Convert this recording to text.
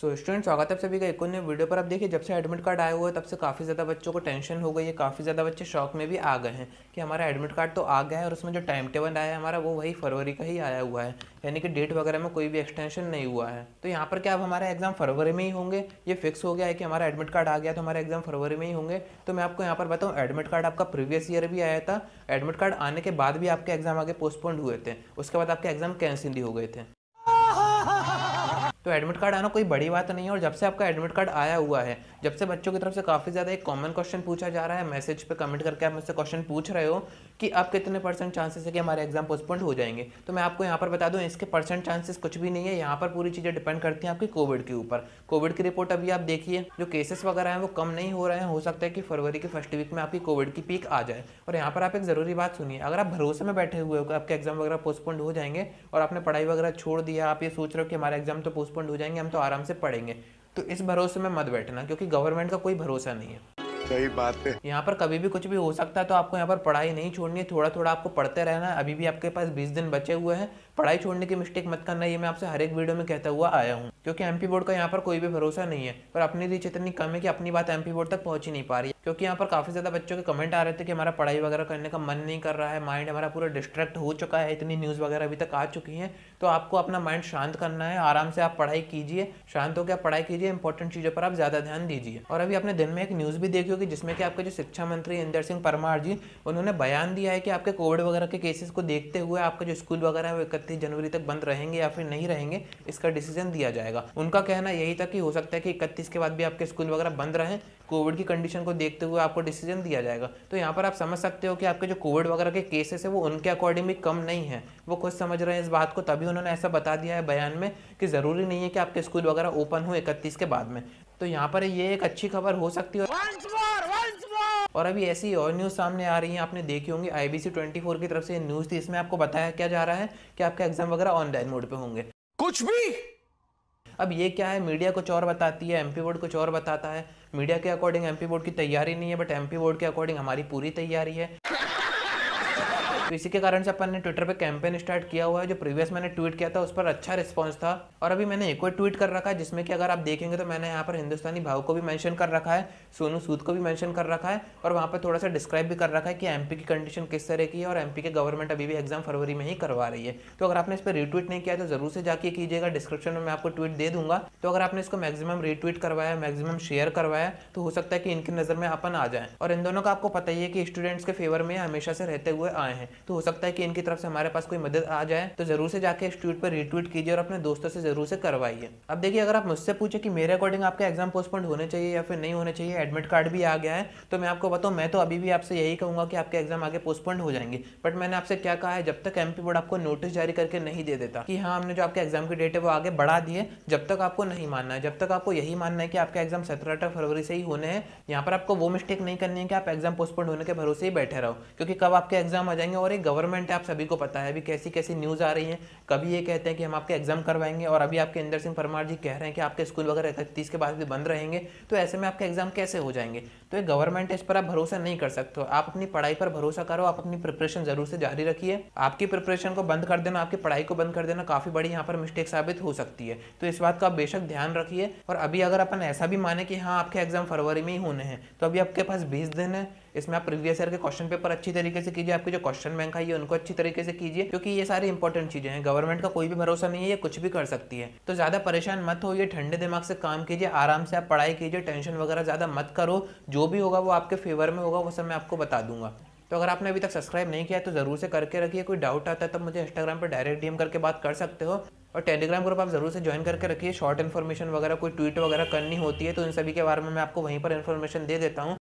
so student स्वागत है आप सभी का एक नए वीडियो पर आप देखिए जब से एडमिट कार्ड आया हुआ है तब से काफ़ी ज़्यादा बच्चों को टेंशन हो गई है काफ़ी ज़्यादा बच्चे शौक में भी आ गए हैं कि हमारा एडमिट कार्ड तो आ गया है और उसमें जो टाइम टेबल आया है हमारा वो वही फरवरी का ही आया हुआ है यानी कि डेट वगैरह में कोई भी एक्सटेंशन नहीं हुआ है तो यहाँ पर क्या अब हमारा एग्ज़ाम फरवरी में ही होंगे ये फिक्स हो गया है कि हमारा एडमिट कार्ड आ गया तो हमारा एग्ज़ाम फरवरी में ही होंगे तो मैं आपको यहाँ पर बताऊँ एडमिट कार्ड आपका प्रीवियस ईयर भी आया था एडमिट कार्ड आने के बाद भी आपके एग्ज़ाम आगे पोस्टपोन्ड हुए थे उसके बाद आपके एग्ज़ाम कैंसिल ही हो गए थे तो एडमिट कार्ड आना कोई बड़ी बात नहीं है और जब से आपका एडमिट कार्ड आया हुआ है जब से बच्चों की तरफ से काफ़ी ज़्यादा एक कॉमन क्वेश्चन पूछा जा रहा है मैसेज पे कमेंट करके आप मुझसे क्वेश्चन पूछ रहे हो कि आप कितने परसेंट चांसेस है कि हमारे एग्जाम पोस्टपोन्ड हो जाएंगे तो मैं आपको यहाँ पर बता दूँ इसके परसेंट चांसेस कुछ भी नहीं है यहाँ पर पूरी चीज़ें डिपेंड करती हैं आपकी कोविड के ऊपर कोविड की रिपोर्ट अभी आप देखिए जो केसेस वगैरह हैं वो कम नहीं हो रहे हैं हो सकता है कि फरवरी के फर्स्ट वीक में आपकी कोविड की पीक आ जाए और यहाँ पर आप एक ज़रूरी बात सुनिए अगर आप भरोसे में बैठे हुए हो आपके एग्जाम वगैरह पोस्टपोन्ड हो जाएंगे और आपने पढ़ाई वगैरह छोड़ दिया आप ये सोच रहे हो कि हमारा एग्जाम तो पोस्टपोन्ड हो जाएंगे हम तो आराम से पढ़ेंगे तो इस भरोसे में मत बैठना क्योंकि गवर्नमेंट का कोई भरोसा नहीं है सही बात है यहाँ पर कभी भी कुछ भी हो सकता है तो आपको यहाँ पर पढ़ाई नहीं छोड़नी है थोड़ा थोड़ा आपको पढ़ते रहना है अभी भी आपके पास बीस दिन बचे हुए हैं पढ़ाई छोड़ने की मिस्टेक मत करना ये मैं आपसे हर एक वीडियो में कहता हुआ आया हूँ क्योंकि एमपी बोर्ड का यहाँ पर कोई भी भरोसा नहीं है पर अपनी रीच इतनी कम है कि अपनी बात एमपी बोर्ड तक पहुँच ही नहीं पा रही है क्योंकि यहाँ पर काफ़ी ज़्यादा बच्चों के कमेंट आ रहे थे कि हमारा पढ़ाई वगैरह करने का मन नहीं कर रहा है माइंड हमारा पूरा डिस्ट्रैक्ट हो चुका है इतनी न्यूज़ वगैरह अभी तक आ चुकी हैं तो आपको अपना माइंड शांत करना है आराम से आप पढ़ाई कीजिए शांत होकर आप पढ़ाई कीजिए इंपॉर्टेंट चीज़ों पर आप ज़्यादा ध्यान दीजिए और अभी आपने दिन में एक न्यूज़ भी देखी होगी जिसमें कि आपके जो शिक्षा मंत्री इंदर सिंह परमार जी उन्होंने बयान दिया है कि आपके कोविड वगैरह के केसेस को देखते हुए आपके जो स्कूल वगैरह है वो इकतीस जनवरी तक बंद रहेंगे या फिर नहीं रहेंगे इसका डिसीजन दिया जाएगा उनका कहना यही था कि हो सकता है कि इकतीस के बाद भी आपके स्कूल वगैरह बंद रहें कोविड की कंडीशन को देख देखते हुए आपको डिसीजन दिया जाएगा तो यहाँ पर आप समझ सकते हो कि आपके जो कोविड वगैरह के केसेस है वो उनके अकॉर्डिंग भी कम नहीं है वो खुद समझ रहे हैं इस बात को तभी उन्होंने ऐसा बता दिया है बयान में कि ज़रूरी नहीं है कि आपके स्कूल वगैरह ओपन हो इकतीस के बाद में तो यहाँ पर ये एक अच्छी खबर हो सकती है और अभी ऐसी और न्यूज़ सामने आ रही है आपने देखी होंगी आईबीसी 24 की तरफ से न्यूज़ थी इसमें आपको बताया क्या जा रहा है कि आपके एग्जाम वगैरह ऑनलाइन मोड पे होंगे कुछ भी अब ये क्या है मीडिया कुछ और बताती है एमपी बोर्ड कुछ और बताता है मीडिया के अकॉर्डिंग एमपी बोर्ड की तैयारी नहीं है बट एमपी बोर्ड के अकॉर्डिंग हमारी पूरी तैयारी है तो इसी के कारण से अपन ने ट्विटर पर कैंपेन स्टार्ट किया हुआ है जो प्रीवियस मैंने ट्वीट किया था उस पर अच्छा रिस्पॉन्स था और अभी मैंने एक और ट्वीट कर रखा है जिसमें कि अगर आप देखेंगे तो मैंने यहाँ पर हिंदुस्तानी भाव को भी मैंशन कर रखा है सोनू सूद को भी मैंशन कर रखा है और वहाँ पर थोड़ा सा डिस्क्राइब भी कर रखा है कि एम की कंडीशन किस तरह की है और एम के गवर्नमेंट अभी भी एग्जाम फरवरी में ही करवा रही है तो अगर आपने इस पर रिट्वीट नहीं किया तो जरूर से जाके कीजिएगा डिस्क्रिप्शन में मैं आपको ट्वीट दे दूंगा तो अगर आपने इसको मैक्सिमम रिट्वीट करवाया मैक्सिमम शेयर करवाया तो हो सकता है कि इनकी नज़र में अपन आ जाए और इन दोनों का आपको पता ही है कि स्टूडेंट्स के फेवर में हमेशा से रहते हुए आए हैं तो हो सकता है कि इनकी तरफ से हमारे पास कोई मदद आ जाए तो जरूर से जाके इस ट्वीट पर रिट्वीट कीजिए और अपने दोस्तों से जरूर से करवाइए अब देखिए अगर आप मुझसे पूछे कि मेरे अकॉर्डिंग आपका एग्जाम पोस्टपोन होने चाहिए या फिर नहीं होने चाहिए एडमिट कार्ड भी आ गया है तो मैं आपको बताऊँ मैं तो अभी भी आपसे यही कहूँगा कि आपके एग्जाम आगे पोस्टपोन हो जाएंगे बट मैंने आपसे क्या कहा है जब तक एम बोर्ड आपको नोटिस जारी करके नहीं दे देता कि हाँ हमने जो आपके एग्जाम की डेट है वो आगे बढ़ा दी है जब तक आपको नहीं मानना है जब तक आपको यही मानना है कि आपका एग्जाम सत्रह फरवरी से ही होने हैं यहाँ पर आपको वो मिस्टेक नहीं करनी है कि आप एग्जाम पोस्टपोन होने के भरोसे ही बैठे रहो क्योंकि कब आपके एग्जाम आ जाएंगे और एक गवर्नमेंट है आप सभी को पता है अभी कैसी कैसी न्यूज़ आ रही है कभी ये कहते हैं कि हम आपके एग्जाम करवाएंगे और अभी आपके इंदर सिंह परमार जी कह रहे हैं कि आपके स्कूल वगैरह इकतीस के बाद भी बंद रहेंगे तो ऐसे में आपके एग्जाम कैसे हो जाएंगे तो एक गवर्नमेंट इस पर आप भरोसा नहीं कर सकते आप अपनी पढ़ाई पर भरोसा करो आप अपनी प्रिपरेशन जरूर से जारी रखिए आपकी प्रिपरेशन को बंद कर देना आपकी पढ़ाई को बंद कर देना काफ़ी बड़ी यहाँ पर मिस्टेक साबित हो सकती है तो इस बात का आप बेशक ध्यान रखिए और अभी अगर अपन ऐसा भी माने कि हाँ आपके एग्जाम फरवरी में ही होने हैं तो अभी आपके पास बीस दिन है इसमें आप प्रीवियस ईयर के क्वेश्चन पेपर अच्छी तरीके से कीजिए आपके जो क्वेश्चन बैंक है है उनको अच्छी तरीके से कीजिए क्योंकि ये सारी इंपॉर्टेंट चीज़ें हैं गवर्नमेंट का कोई भी भरोसा नहीं है ये कुछ भी कर सकती है तो ज़्यादा परेशान मत हो ये ठंडे दिमाग से काम कीजिए आराम से आप पढ़ाई कीजिए टेंशन वगैरह ज़्यादा मत करो जो भी होगा वो आपके फेवर में होगा वो सब मैं आपको बता दूंगा तो अगर आपने अभी तक सब्सक्राइब नहीं किया तो ज़रूर से करके रखिए कोई डाउट आता है तब तो मुझे इंस्टाग्राम पर डायरेक्ट डीएम करके बात कर सकते हो और टेलीग्राम ग्रुप आप ज़रूर से ज्वाइन करके रखिए शॉर्ट इन्फॉर्मेशन वगैरह कोई ट्वीट वगैरह करनी होती है तो इन सभी के बारे में मैं आपको वहीं पर इन्फॉर्मेशन दे देता हूँ